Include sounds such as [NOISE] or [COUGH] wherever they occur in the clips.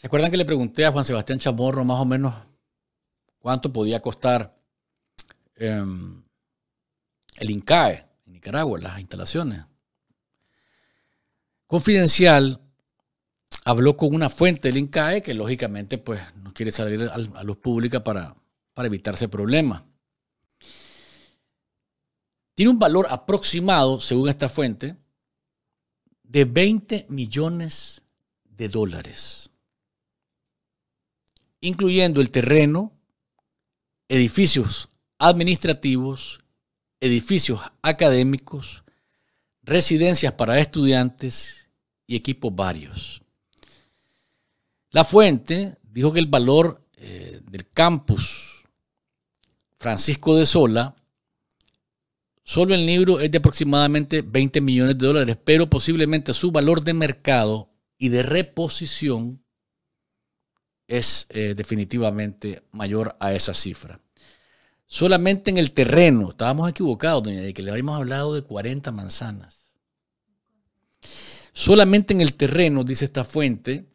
¿Se acuerdan que le pregunté a Juan Sebastián Chamorro más o menos cuánto podía costar em, el INCAE en Nicaragua, las instalaciones? Confidencial habló con una fuente del INCAE que lógicamente pues no quiere salir a luz pública para, para evitarse problemas. Tiene un valor aproximado, según esta fuente, de 20 millones de dólares incluyendo el terreno, edificios administrativos, edificios académicos, residencias para estudiantes y equipos varios. La fuente dijo que el valor eh, del campus Francisco de Sola, solo el libro es de aproximadamente 20 millones de dólares, pero posiblemente su valor de mercado y de reposición es eh, definitivamente mayor a esa cifra. Solamente en el terreno, estábamos equivocados, doña que le habíamos hablado de 40 manzanas. Solamente en el terreno, dice esta fuente,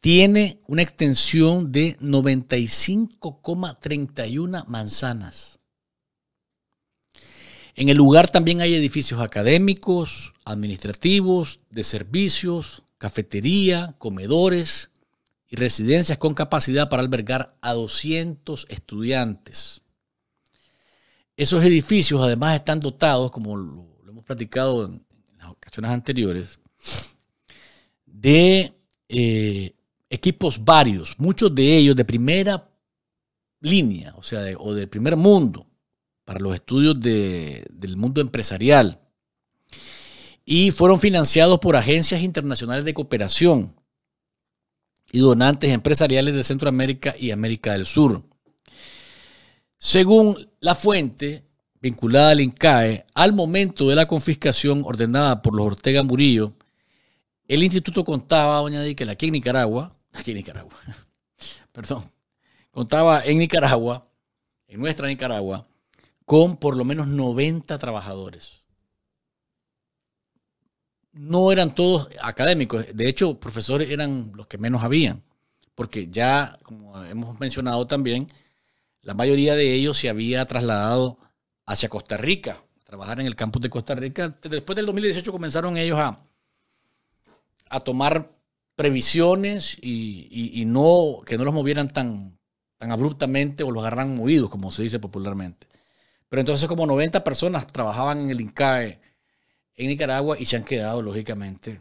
tiene una extensión de 95,31 manzanas. En el lugar también hay edificios académicos, administrativos, de servicios, cafetería, comedores, y residencias con capacidad para albergar a 200 estudiantes. Esos edificios además están dotados, como lo, hemos platicado en, las ocasiones anteriores, de eh, equipos varios, muchos de ellos de primera línea, o sea, o del primer mundo, para los estudios del mundo empresarial. Y fueron financiados por agencias internacionales de cooperación y donantes empresariales de Centroamérica y América del Sur. Según la fuente vinculada al INCAE, al momento de la confiscación ordenada por los Ortega Murillo, el instituto contaba, doña que aquí en Nicaragua, [LAUGHS] aquí en Nicaragua, [LAUGHS] perdón, contaba en Nicaragua, en nuestra Nicaragua, con por lo menos 90 trabajadores no eran todos académicos, de hecho profesores eran los que menos habían, porque ya, como hemos mencionado también, la mayoría de ellos se había trasladado hacia Costa Rica, a trabajar en el campus de Costa Rica. Después del 2018 comenzaron ellos a, a tomar previsiones y, no, que no los movieran tan, tan abruptamente o los agarran movidos, como se dice popularmente. Pero entonces como 90 personas trabajaban en el INCAE en Nicaragua y se han quedado, lógicamente,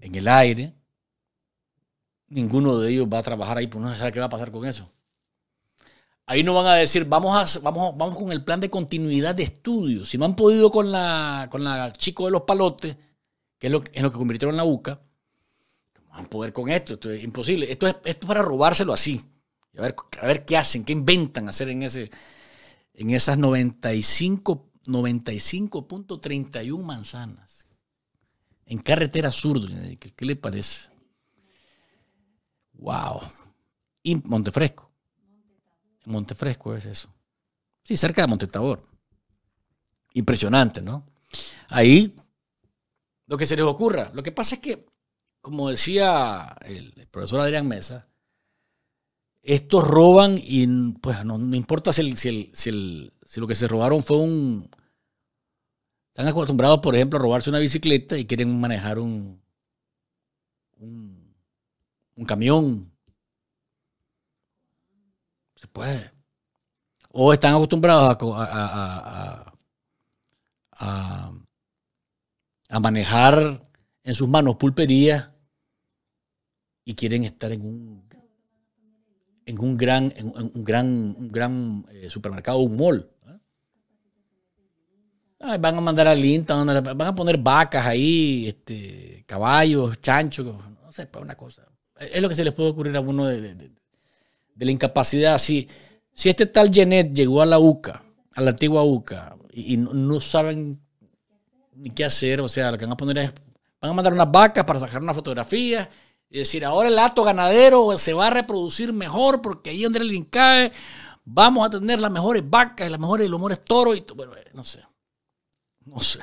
en el aire. Ninguno de ellos va a trabajar ahí, pues no se sabe qué va a pasar con eso. Ahí no van a decir, vamos, a, vamos, vamos con el plan de continuidad de estudios, Si no han podido con la, con la chico de los palotes, que es lo, lo que convirtieron en la UCA, no van a poder con esto, esto es imposible. Esto es, esto para robárselo así. A ver, a ver qué hacen, qué inventan hacer en, ese, en esas 95 95.31 manzanas en carretera sur. ¿Qué le parece? ¡Wow! Y Montefresco. Montefresco es eso. Sí, cerca de Montetabor. Impresionante, ¿no? Ahí lo que se les ocurra. Lo que pasa es que, como decía el profesor Adrián Mesa, estos roban y pues no, importa si, si, lo que se robaron fue un... Están acostumbrados, por ejemplo, a robarse una bicicleta y quieren manejar un, un, camión. Se puede. O están acostumbrados a, a, a, a manejar en sus manos pulperías y quieren estar en un en un gran, un gran, un eh, gran supermercado, un mall. van a mandar al linta van a poner vacas ahí, este, caballos, chanchos, no sé, para pues, una cosa. Es lo que se les puede ocurrir a uno de, la incapacidad. Si, si este tal Genet llegó a la UCA, a la antigua UCA, y, no, no, saben ni qué hacer, o sea, lo que van a poner es, van a mandar unas vacas para sacar una fotografía y decir, ahora el hato ganadero se va a reproducir mejor porque ahí donde el incae vamos a tener las mejores vacas, las mejores, los mejores toros. Y bueno, eh, no sé. No sé.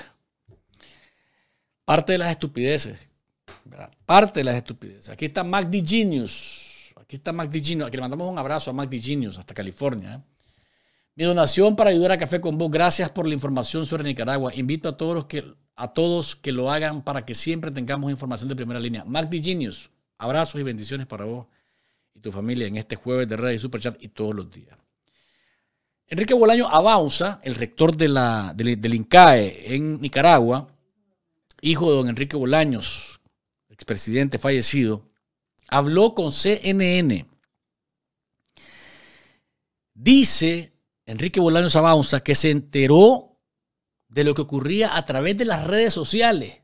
Parte de las estupideces. Parte de las estupideces. Aquí está Mac Genius. Aquí está Mac Genius. Aquí le mandamos un abrazo a Mac Genius hasta California. ¿eh? Mi donación para ayudar a Café con Vos. Gracias por la información sobre Nicaragua. Invito a todos, los que, a todos que lo hagan para que siempre tengamos información de primera línea. Mac Genius. Abrazos y bendiciones para vos y tu familia en este jueves de Radio y Superchat y todos los días. Enrique Bolaño Abauza, el rector del, del INCAE en Nicaragua, hijo de don Enrique Bolaños, expresidente fallecido, habló con CNN. Dice Enrique Bolaños Abauza que se enteró de lo que ocurría a través de las redes sociales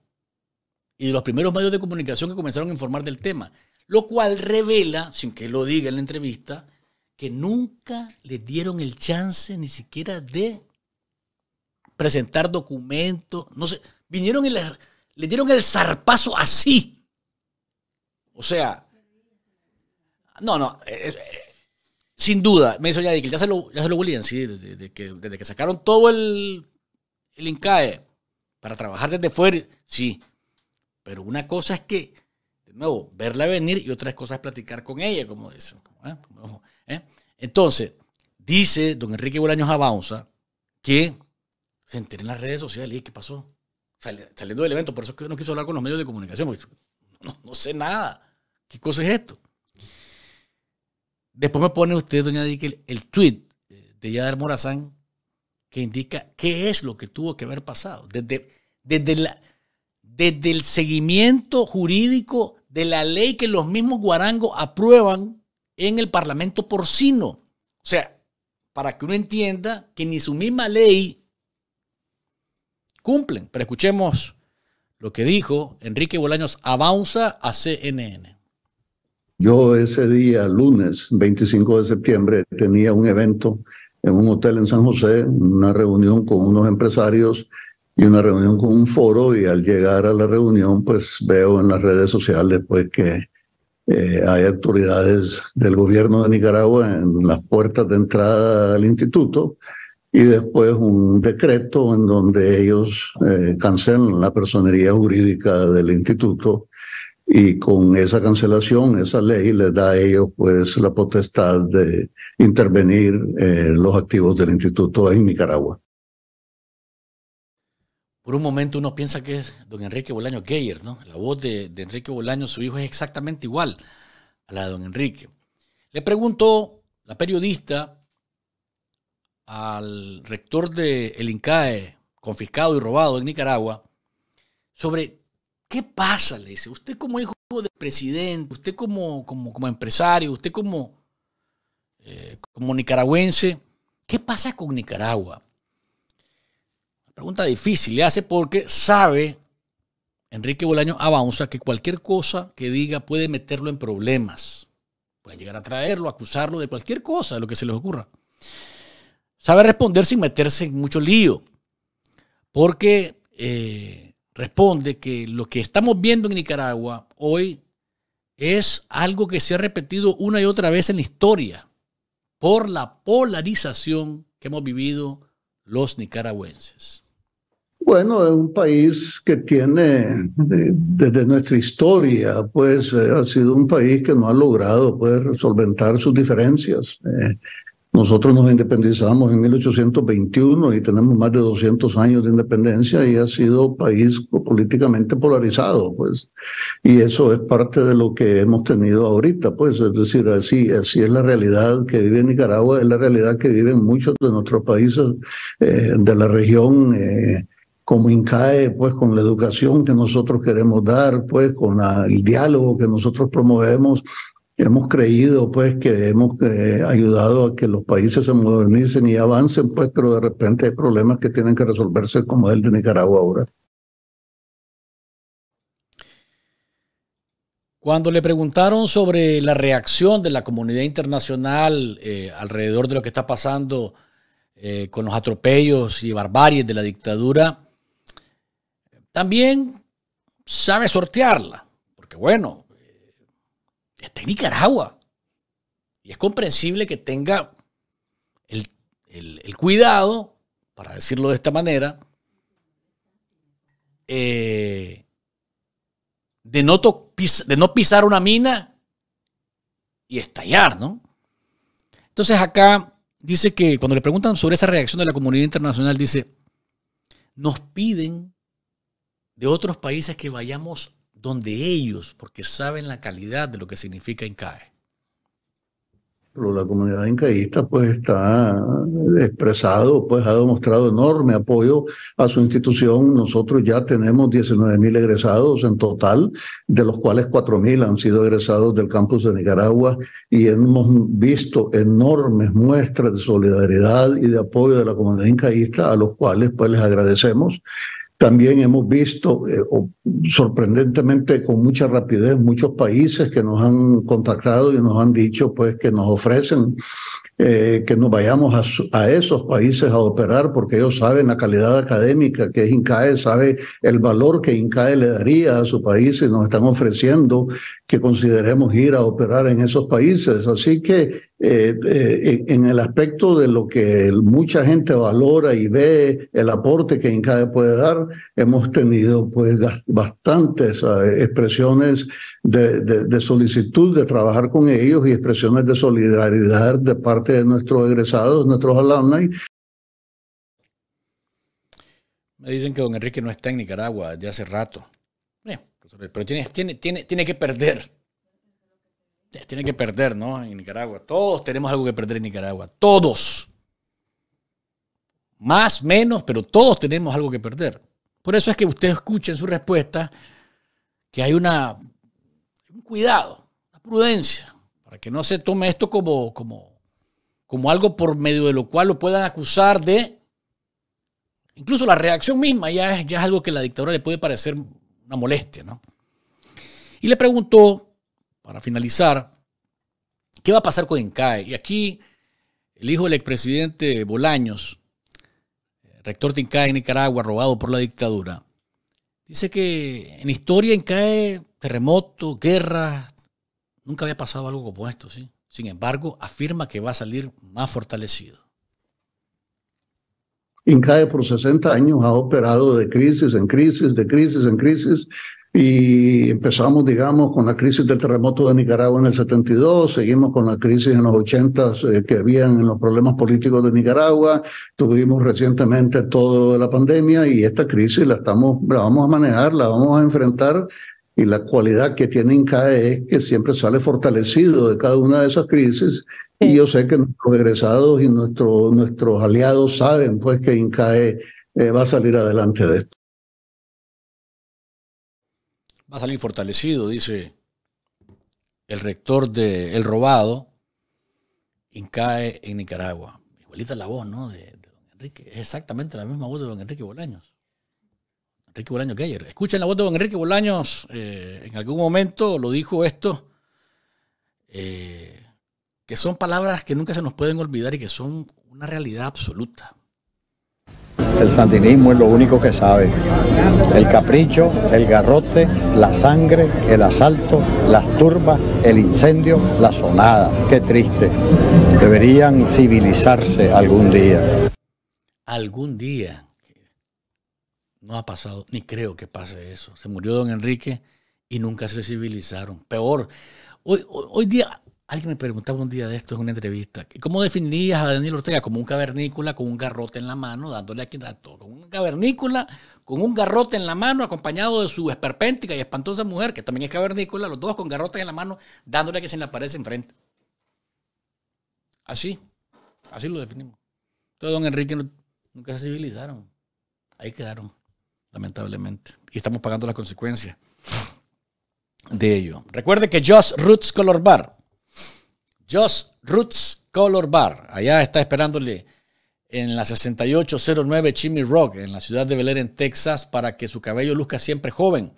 y de los primeros medios de comunicación que comenzaron a informar del tema, lo cual revela, sin que lo diga en la entrevista, que nunca le dieron el chance ni siquiera de presentar documentos, no sé, vinieron y le, dieron el zarpazo así. O sea, no, no, eh, eh, sin duda, me dice ya se lo, ya se lo sí, desde, que, desde, que, sacaron todo el, el INCAE para trabajar desde fuera, sí, pero una cosa es que, de nuevo, verla venir y otra cosa es platicar con ella, como dicen. ¿eh? ¿eh? Entonces, dice don Enrique Bolaños Abaunza que se enteró en las redes sociales y qué pasó. Saliendo del evento, por eso es que no quiso hablar con los medios de comunicación, no, sé nada. ¿Qué cosa es esto? Después me pone usted, doña que el tweet eh, de Yadar Morazán que indica qué es lo que tuvo que haber pasado. Desde, desde, la, desde el seguimiento jurídico de la ley que los mismos guarangos aprueban en el Parlamento porcino. O sea, para que uno entienda que ni su misma ley cumplen. Pero escuchemos lo que dijo Enrique Bolaños Avanza a CNN. Yo ese día, lunes 25 de septiembre, tenía un evento en un hotel en San José, una reunión con unos empresarios y una reunión con un foro y al llegar a la reunión pues veo en las redes sociales pues que eh, hay autoridades del gobierno de Nicaragua en las puertas de entrada al instituto y después un decreto en donde ellos eh, cancelan la personería jurídica del instituto y con esa cancelación, esa ley les da a ellos pues la potestad de intervenir eh, los activos del instituto en Nicaragua. Por un momento uno piensa que es don Enrique Bolaño Geyer, ¿no? La voz de, Enrique Bolaño, su hijo, es exactamente igual a la de don Enrique. Le preguntó la periodista al rector de el INCAE, confiscado y robado en Nicaragua, sobre qué pasa, le dice, usted como hijo de presidente, usted como, como, empresario, usted como, eh, como nicaragüense, ¿qué pasa con Nicaragua? Pregunta difícil le hace porque sabe Enrique Bolaño avanza que cualquier cosa que diga puede meterlo en problemas. Puede llegar a traerlo, acusarlo de cualquier cosa, de lo que se les ocurra. Sabe responder sin meterse en mucho lío, porque eh, responde que lo que estamos viendo en Nicaragua hoy es algo que se ha repetido una y otra vez en la historia por la polarización que hemos vivido los nicaragüenses. Bueno, es un país que tiene, desde nuestra historia, pues eh, ha sido un país que no ha logrado poder pues, solventar sus diferencias. Eh, nosotros nos independizamos en 1821 y tenemos más de 200 años de independencia y ha sido país políticamente polarizado, pues. Y eso es parte de lo que hemos tenido ahorita, pues. Es decir, así, así es la realidad que vive Nicaragua, es la realidad que viven muchos de nuestros países eh, de la región como INCAE, pues con la educación que nosotros queremos dar, pues con el diálogo que nosotros promovemos, hemos creído pues que hemos eh, ayudado a que los países se modernicen y avancen, pues, pero de repente hay problemas que tienen que resolverse como el de Nicaragua ahora. Cuando le preguntaron sobre la reacción de la comunidad internacional eh, alrededor de lo que está pasando eh, con los atropellos y barbaries de la dictadura, también sabe sortearla, porque bueno, eh, está en Nicaragua y es comprensible que tenga el, cuidado, para decirlo de esta manera, eh, de, no de no pisar una mina y estallar, ¿no? Entonces acá dice que cuando le preguntan sobre esa reacción de la comunidad internacional, dice, nos piden de otros países que vayamos donde ellos, porque saben la calidad de lo que significa INCAE. Pero la comunidad incaísta pues está expresado, pues ha demostrado enorme apoyo a su institución. Nosotros ya tenemos 19 mil egresados en total, de los cuales 4 mil han sido egresados del campus de Nicaragua y hemos visto enormes muestras de solidaridad y de apoyo de la comunidad incaísta a los cuales pues les agradecemos. También hemos visto eh, sorprendentemente con mucha rapidez muchos países que nos han contactado y nos han dicho pues que nos ofrecen eh, que nos vayamos a, esos países a operar porque ellos saben la calidad académica que es INCAE, sabe el valor que INCAE le daría a su país y nos están ofreciendo que consideremos ir a operar en esos países. Así que eh, eh, en el aspecto de lo que mucha gente valora y ve el aporte que INCAE puede dar, hemos tenido pues bastantes expresiones de, de, de solicitud de trabajar con ellos y expresiones de solidaridad de parte nuestros egresados, nuestros alumnos Me dicen que don Enrique no está en Nicaragua desde hace rato. Eh, pero tiene, tiene, tiene, que perder. Eh, tiene que perder, ¿no? En Nicaragua. Todos tenemos algo que perder en Nicaragua. Todos. Más, menos, pero todos tenemos algo que perder. Por eso es que usted escuche en su respuesta que hay una, un cuidado, una prudencia, para que no se tome esto como, como, como algo por medio de lo cual lo puedan acusar de... Incluso la reacción misma ya es, ya es algo que a la dictadura le puede parecer una molestia, ¿no? Y le preguntó, para finalizar, ¿qué va a pasar con Incae? Y aquí el hijo del expresidente Bolaños, rector de INCAE en Nicaragua, robado por la dictadura, dice que en historia INCAE, terremoto, guerra, nunca había pasado algo como esto, ¿sí? Sin embargo, afirma que va a salir más fortalecido. INCAE por 60 años ha operado de crisis en crisis, de crisis en crisis, y empezamos, digamos, con la crisis del terremoto de Nicaragua en el 72, seguimos con la crisis en los 80 eh, que habían en los problemas políticos de Nicaragua, tuvimos recientemente todo lo de la pandemia y esta crisis la, estamos, la vamos a manejar, la vamos a enfrentar y la cualidad que tiene INCAE es que siempre sale fortalecido de cada una de esas crisis. Y yo sé que nuestros egresados y nuestro, nuestros aliados saben pues que INCAE eh, va a salir adelante de esto. Va a salir fortalecido, dice el rector de El Robado, INCAE en Nicaragua. Igualita la voz, ¿no? De, Enrique. exactamente la misma voz de don Enrique Bolaños. Enrique Bolaños Gayer, Escuchen la voz de don Enrique Bolaños. Eh, en algún momento lo dijo esto, eh, que son palabras que nunca se nos pueden olvidar y que son una realidad absoluta. El sandinismo es lo único que sabe. El capricho, el garrote, la sangre, el asalto, las turbas, el incendio, la sonada. Qué triste. Deberían civilizarse algún día. Algún día. No ha pasado, ni creo que pase eso. Se murió don Enrique y nunca se civilizaron. Peor, hoy, día Alguien me preguntaba un día de esto en una entrevista, ¿cómo definirías a Daniel Ortega? Como un cavernícola con un garrote en la mano, dándole quien da todo un cavernícola con un garrote en la mano, acompañado de su esperpéntica y espantosa mujer, que también es cavernícola, los dos con garrotes en la mano, dándole a que se le aparece enfrente. Así, así lo definimos. Entonces, don Enrique nunca se civilizaron. Ahí quedaron lamentablemente. Y estamos pagando las consecuencias de ello. Recuerde que Just Roots Color Bar, Just Roots Color Bar, allá está esperándole en la 6809 Chimney Rock, en la ciudad de Bel en Texas, para que su cabello luzca siempre joven,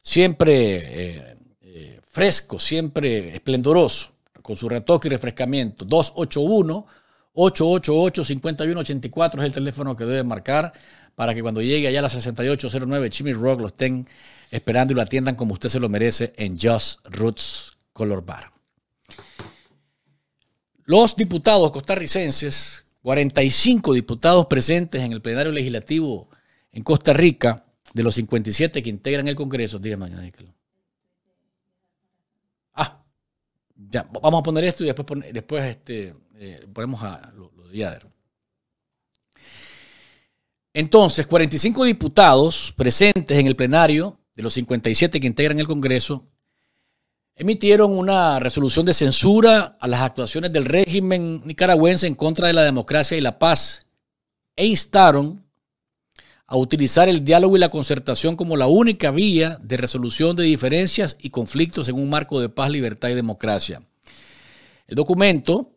siempre eh, eh, fresco, siempre esplendoroso, con su retoque y refrescamiento. 281 888 5184 es el teléfono que debe marcar para que cuando llegue allá a la 6809 Chimmy Rock lo estén esperando y lo atiendan como usted se lo merece en Just Roots Color Bar. Los diputados costarricenses, 45 diputados presentes en el plenario legislativo en Costa Rica, de los 57 que integran el Congreso, dígame, Nicklos. Ah, ya, vamos a poner esto y después, después este, eh, ponemos a lo, lo de entonces, 45 diputados presentes en el plenario de los 57 que integran el Congreso emitieron una resolución de censura a las actuaciones del régimen nicaragüense en contra de la democracia y la paz e instaron a utilizar el diálogo y la concertación como la única vía de resolución de diferencias y conflictos en un marco de paz, libertad y democracia. El documento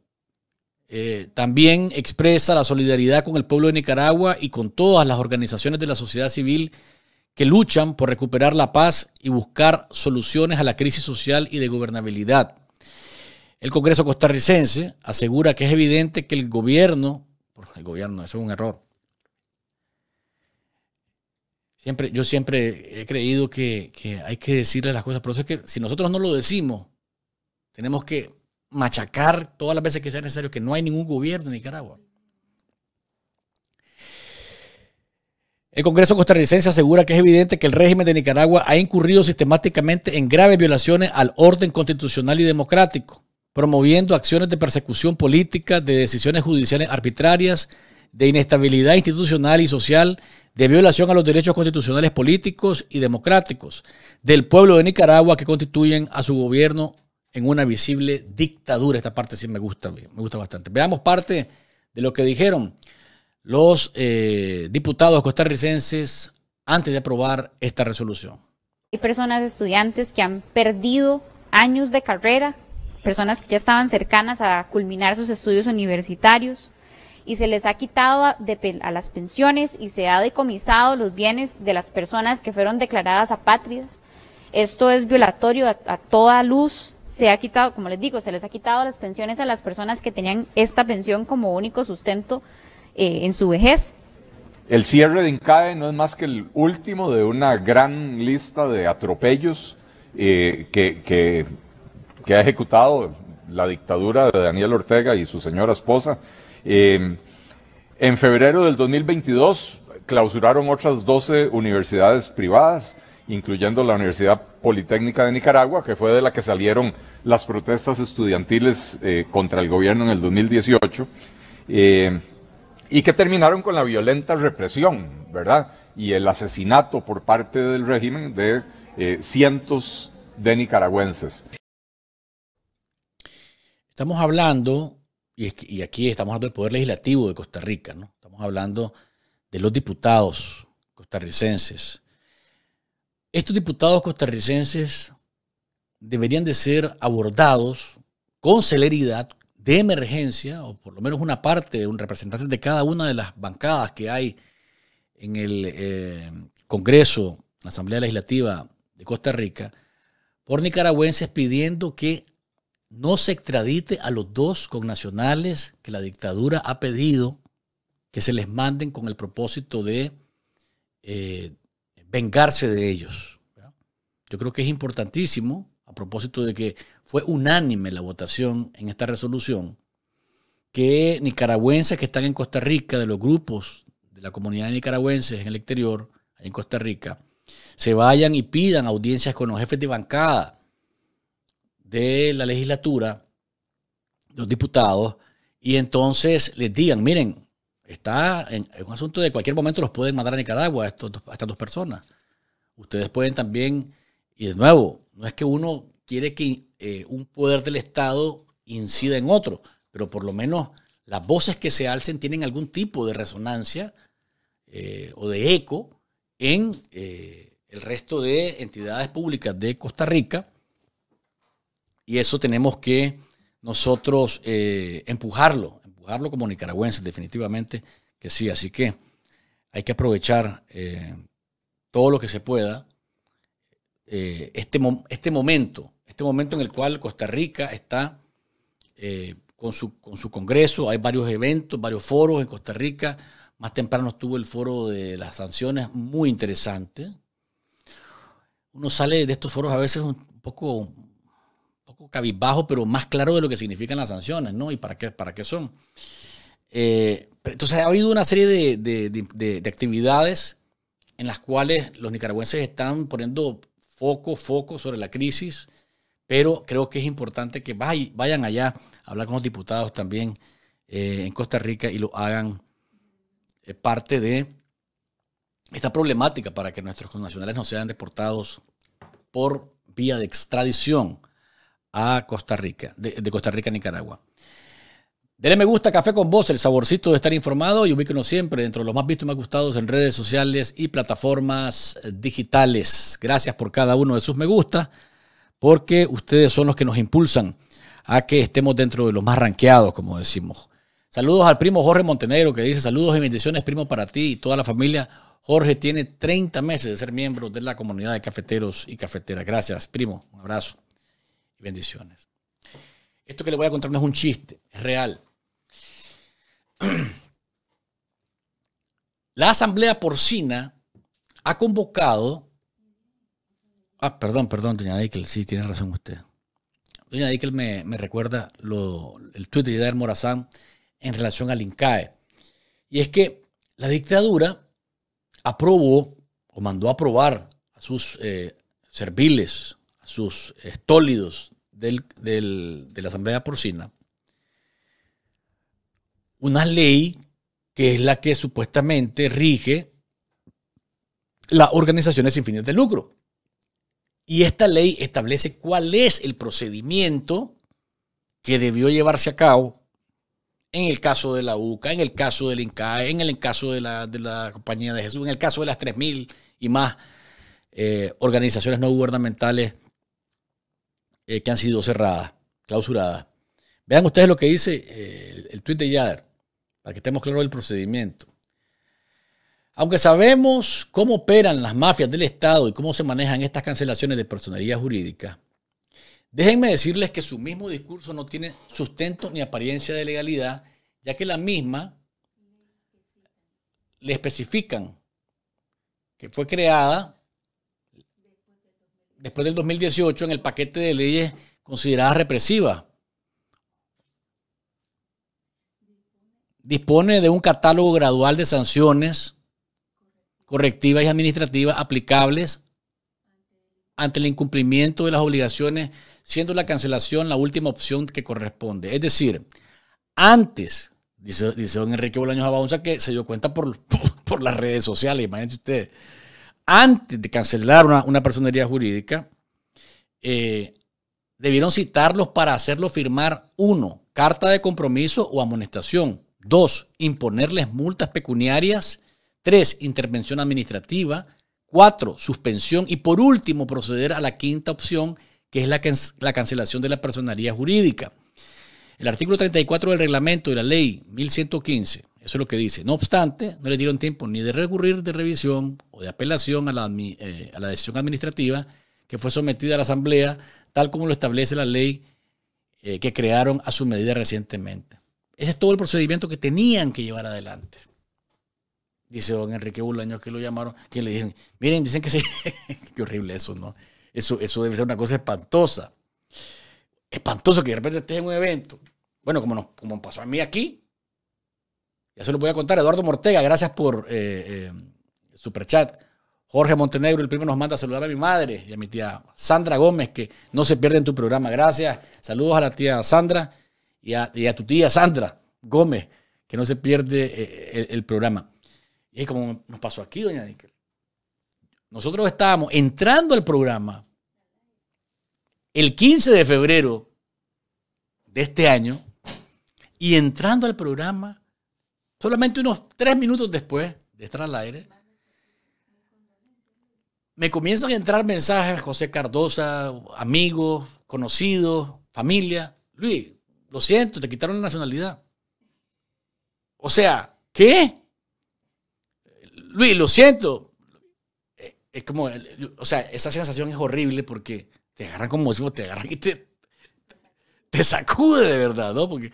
eh, también expresa la solidaridad con el pueblo de Nicaragua y con todas las organizaciones de la sociedad civil que luchan por recuperar la paz y buscar soluciones a la crisis social y de gobernabilidad. El Congreso costarricense asegura que es evidente que el gobierno, el gobierno, eso es un error. Siempre, yo siempre he creído que, hay que decirle las cosas, pero es que si nosotros no lo decimos, tenemos que machacar todas las veces que sea necesario, que no hay ningún gobierno en Nicaragua. El Congreso costarricense asegura que es evidente que el régimen de Nicaragua ha incurrido sistemáticamente en graves violaciones al orden constitucional y democrático, promoviendo acciones de persecución política, de decisiones judiciales arbitrarias, de inestabilidad institucional y social, de violación a los derechos constitucionales políticos y democráticos del pueblo de Nicaragua que constituyen a su gobierno en una visible dictadura. Esta parte sí me gusta, me gusta bastante. Veamos parte de lo que dijeron los eh, diputados costarricenses antes de aprobar esta resolución. Hay personas estudiantes que han perdido años de carrera, personas que ya estaban cercanas a culminar sus estudios universitarios y se les ha quitado a, las pensiones y se ha decomisado los bienes de las personas que fueron declaradas apátridas. Esto es violatorio a toda luz se ha quitado, como les digo, se les ha quitado las pensiones a las personas que tenían esta pensión como único sustento eh, en su vejez. El cierre de INCAE no es más que el último de una gran lista de atropellos eh, que, que, ha ejecutado la dictadura de Daniel Ortega y su señora esposa. Eh, en febrero del 2022 clausuraron otras 12 universidades privadas incluyendo la Universidad Politécnica de Nicaragua, que fue de la que salieron las protestas estudiantiles eh, contra el gobierno en el 2018, eh, y que terminaron con la violenta represión, ¿verdad? Y el asesinato por parte del régimen de eh, cientos de nicaragüenses. Estamos hablando, y aquí estamos hablando del Poder Legislativo de Costa Rica, ¿no? Estamos hablando de los diputados costarricenses estos diputados costarricenses deberían de ser abordados con celeridad de emergencia, o por lo menos una parte, un representante de cada una de las bancadas que hay en el Congreso, eh, Congreso, la Asamblea Legislativa de Costa Rica, por nicaragüenses pidiendo que no se extradite a los dos connacionales que la dictadura ha pedido que se les manden con el propósito de eh, vengarse de ellos. Yo creo que es importantísimo, a propósito de que fue unánime la votación en esta resolución, que nicaragüenses que están en Costa Rica, de los grupos de la comunidad de nicaragüenses en el exterior, en Costa Rica, se vayan y pidan audiencias con los jefes de bancada de la legislatura, los diputados, y entonces les digan, miren, Está en, un asunto de cualquier momento los pueden mandar a Nicaragua, a, estas dos personas. Ustedes pueden también, y de nuevo, no es que uno quiere que eh, un poder del Estado incida en otro, pero por lo menos las voces que se alcen tienen algún tipo de resonancia eh, o de eco en eh, el resto de entidades públicas de Costa Rica. Y eso tenemos que nosotros empujarlo, como nicaragüense, definitivamente que sí. Así que hay que aprovechar eh, todo lo que se pueda eh, este, este momento, este momento en el cual Costa Rica está eh, con, su, con su congreso, hay varios eventos, varios foros en Costa Rica. Más temprano estuvo el foro de las sanciones, muy interesante. Uno sale de estos foros a veces un poco poco cabizbajo, pero más claro de lo que significan las sanciones, ¿no? Y para qué, para qué son. Eh, entonces ha habido una serie de, actividades en las cuales los nicaragüenses están poniendo foco, foco sobre la crisis, pero creo que es importante que vayan allá a hablar con los diputados también eh, en Costa Rica y lo hagan eh, parte de esta problemática para que nuestros connacionales no sean deportados por vía de extradición a Costa Rica, de, Costa Rica a Nicaragua. Dele me gusta Café con Vos, el saborcito de estar informado y ubíquenos siempre dentro de los más vistos y más gustados en redes sociales y plataformas digitales. Gracias por cada uno de sus me gusta, porque ustedes son los que nos impulsan a que estemos dentro de los más ranqueados, como decimos. Saludos al primo Jorge Montenegro que dice saludos y bendiciones primo para ti y toda la familia. Jorge tiene 30 meses de ser miembro de la comunidad de cafeteros y cafeteras. Gracias, primo. Un abrazo. Bendiciones. Esto que le voy a contar no es un chiste, es real. [CLEARS THROAT] La Asamblea Porcina ha convocado. Ah, perdón, perdón, doña Dickel, sí, tiene razón usted. Doña Dickel me, recuerda el tuit de Yader Morazán en relación al INCAE. Y es que la dictadura aprobó o mandó aprobar a sus eh, serviles, a sus eh, estólidos de la Asamblea Porcina una ley que es la que supuestamente rige las organizaciones sin fines de lucro. Y esta ley establece cuál es el procedimiento que debió llevarse a cabo en el caso de la UCA, en el caso del INCAE, en el caso de la, de la Compañía de Jesús, en el caso de las 3.000 y más eh, organizaciones no gubernamentales eh, que han sido cerradas, clausuradas. Vean ustedes lo que dice eh, el, el tuit de Yader, para que estemos claros del procedimiento. Aunque sabemos cómo operan las mafias del Estado y cómo se manejan estas cancelaciones de personalidad jurídica, déjenme decirles que su mismo discurso no tiene sustento ni apariencia de legalidad, ya que la misma le especifican que fue creada después del 2018 en el paquete de leyes consideradas represivas. Dispone de un catálogo gradual de sanciones correctivas y administrativas aplicables ante el incumplimiento de las obligaciones, siendo la cancelación la última opción que corresponde. Es decir, antes, dice, don Enrique Bolaños Abaunza, que se dio cuenta por, [LAUGHS] por las redes sociales, imagínense ustedes antes de cancelar una, una personería jurídica, eh, debieron citarlos para hacerlo firmar, uno, carta de compromiso o amonestación, dos, imponerles multas pecuniarias, tres, intervención administrativa, cuatro, suspensión y por último proceder a la quinta opción, que es la, la cancelación de la personería jurídica. El artículo 34 del reglamento de la ley 1115, eso es lo que dice. No obstante, no le dieron tiempo ni de recurrir de revisión o de apelación a la, eh, decisión administrativa que fue sometida a la Asamblea, tal como lo establece la ley eh, que crearon a su medida recientemente. Ese es todo el procedimiento que tenían que llevar adelante. Dice don Enrique Bulaño que lo llamaron, que le dicen, miren, dicen que sí, [LAUGHS] Qué horrible eso, ¿no? Eso, eso debe ser una cosa espantosa espantoso que de repente estés en un evento. Bueno, como, nos, como pasó a mí aquí. Ya se lo voy a contar. Eduardo Mortega, gracias por eh, eh, superchat. Jorge Montenegro, el primo, nos manda a saludar a mi madre y a mi tía Sandra Gómez, que no se pierde en tu programa. Gracias. Saludos a la tía Sandra y a, tu tía Sandra Gómez, que no se pierde eh, eh, el, programa. Y es como nos pasó aquí, doña Nickel. Nosotros estábamos entrando al programa el 15 de febrero de este año y entrando al programa, solamente unos tres minutos después de estar al aire, me comienzan a entrar mensajes, José Cardosa, amigos, conocidos, familia. Luis, lo siento, te quitaron la nacionalidad. O sea, ¿qué? Luis, lo siento. Eh, es como, o sea, esa sensación es horrible porque te agarran como decimos, te agarran y te, sacude de verdad, ¿no? Porque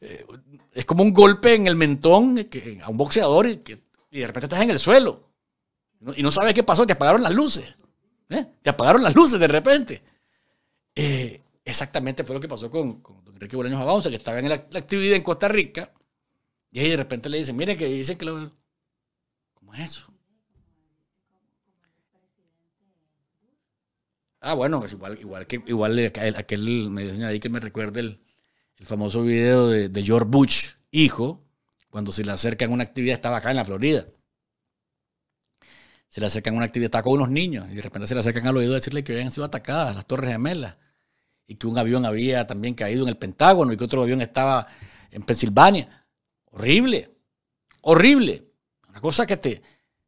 eh, es como un golpe en el mentón eh, a un boxeador y, de repente estás en el suelo y no sabes qué pasó, te apagaron las luces. ¿eh? Te apagaron las luces de repente. exactamente fue lo que pasó con, don Enrique Bolaños que estaba en la, actividad en Costa Rica y ahí de repente le dicen, mire que dice, que lo... ¿Cómo es eso? Ah, bueno, igual, igual que igual aquel, me que me recuerda el, famoso video de, George Bush, hijo, cuando se le acercan una actividad, estaba acá en la Florida. Se le acercan una actividad, estaba con unos niños, y de repente se le acercan al oído a decirle que habían sido atacadas las Torres Gemelas, y que un avión había también caído en el Pentágono, y que otro avión estaba en Pensilvania. Horrible, horrible. Una cosa que te,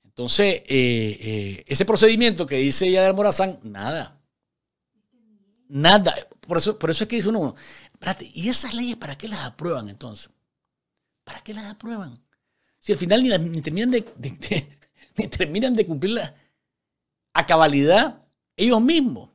entonces, eh, eh, ese procedimiento que dice de Morazán, nada. Nada. Por eso, por eso es que dice uno, espérate, ¿y esas leyes para qué las aprueban entonces? ¿Para qué las aprueban? Si al final ni, terminan, de, ni terminan de [LAUGHS] cumplirlas a cabalidad ellos mismos.